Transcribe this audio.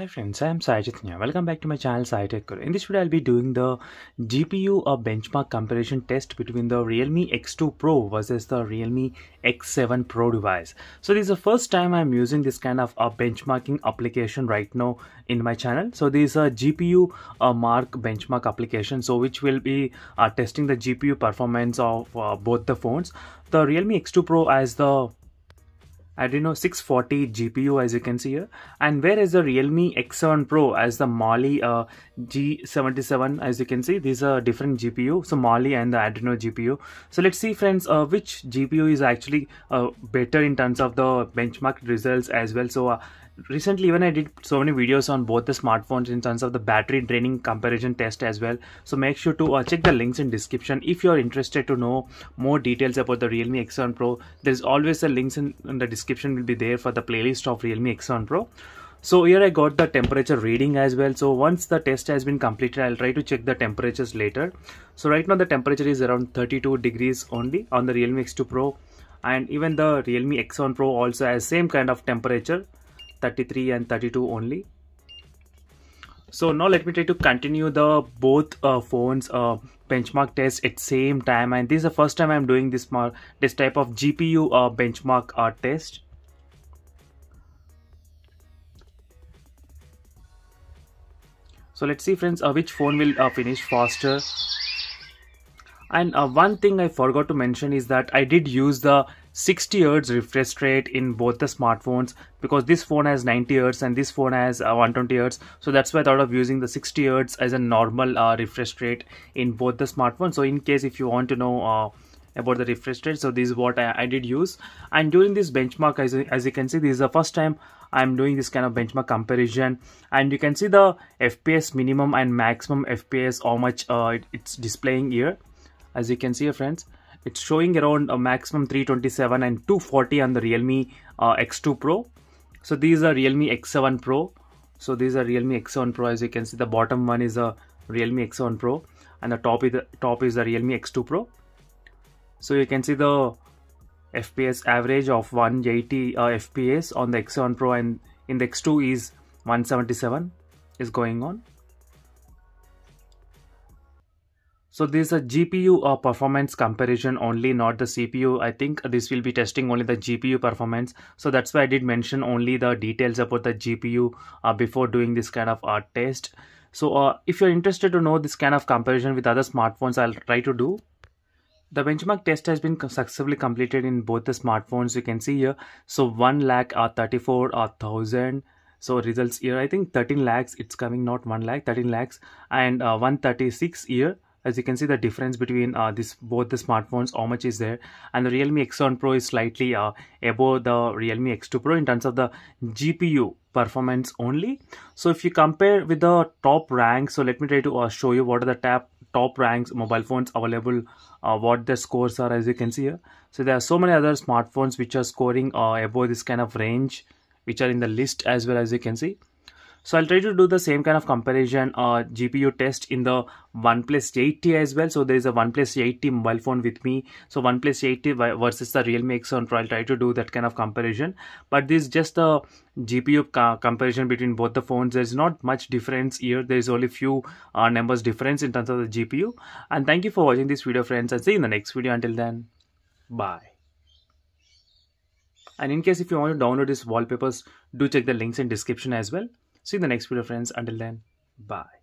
Hi friends, I'm Sai Nia. Welcome back to my channel SciTechCore. In this video, I'll be doing the GPU or benchmark comparison test between the Realme X2 Pro versus the Realme X7 Pro device. So this is the first time I'm using this kind of a benchmarking application right now in my channel. So this is a GPU uh, mark benchmark application, so which will be uh, testing the GPU performance of uh, both the phones. The Realme X2 Pro as the Adreno 640 GPU as you can see here and where is the Realme X7 Pro as the Mali uh, G77 as you can see these are different GPU so Mali and the Adreno GPU so let's see friends uh, which GPU is actually uh, better in terms of the benchmark results as well so uh, recently even i did so many videos on both the smartphones in terms of the battery draining comparison test as well so make sure to uh, check the links in description if you're interested to know more details about the realme x1 pro there's always the links in, in the description will be there for the playlist of realme x1 pro so here I got the temperature reading as well. So once the test has been completed, I'll try to check the temperatures later. So right now the temperature is around 32 degrees only on the Realme X2 Pro and even the Realme X1 Pro also has same kind of temperature 33 and 32 only so now let me try to continue the both uh, phones uh, benchmark test at same time and this is the first time i'm doing this this type of gpu uh, benchmark uh, test so let's see friends uh, which phone will uh, finish faster and uh, one thing i forgot to mention is that i did use the 60 hertz refresh rate in both the smartphones because this phone has 90 hertz and this phone has uh, 120 hertz so that's why i thought of using the 60 hertz as a normal uh, refresh rate in both the smartphones so in case if you want to know uh, about the refresh rate so this is what I, I, did use and during this benchmark as, as you can see this is the first time i'm doing this kind of benchmark comparison and you can see the fps minimum and maximum fps how much uh, it's displaying here as you can see friends it's showing around a maximum 327 and 240 on the Realme uh, X2 Pro. So these are Realme X7 Pro. So these are Realme X7 Pro. As you can see, the bottom one is a Realme X7 Pro, and the top is the top is the Realme X2 Pro. So you can see the FPS average of 180 uh, FPS on the X7 Pro, and in the X2 is 177 is going on. So this is a GPU uh, performance comparison only, not the CPU. I think this will be testing only the GPU performance. So that's why I did mention only the details about the GPU uh, before doing this kind of uh, test. So uh, if you're interested to know this kind of comparison with other smartphones, I'll try to do. The benchmark test has been successfully completed in both the smartphones you can see here. So 1 lakh or uh, 34 or uh, 1000 so results here i think 13 lakhs it's coming not 1 lakh 13 lakhs and uh, 136 here as you can see the difference between uh, this both the smartphones how much is there and the realme x1 pro is slightly uh, above the realme x2 pro in terms of the gpu performance only so if you compare with the top rank so let me try to uh, show you what are the top top ranks mobile phones available uh, what the scores are as you can see here so there are so many other smartphones which are scoring uh, above this kind of range which are in the list as well as you can see so I'll try to do the same kind of comparison uh, GPU test in the OnePlus 8T as well. So there is a OnePlus 8T mobile phone with me. So OnePlus 8T versus the Realme Exxon Pro. I'll try to do that kind of comparison. But this is just the GPU comparison between both the phones. There's not much difference here. There's only few uh, numbers difference in terms of the GPU. And thank you for watching this video friends and see you in the next video. Until then, bye and in case if you want to download these wallpapers do check the links in description as well See you in the next video, friends. Until then, bye.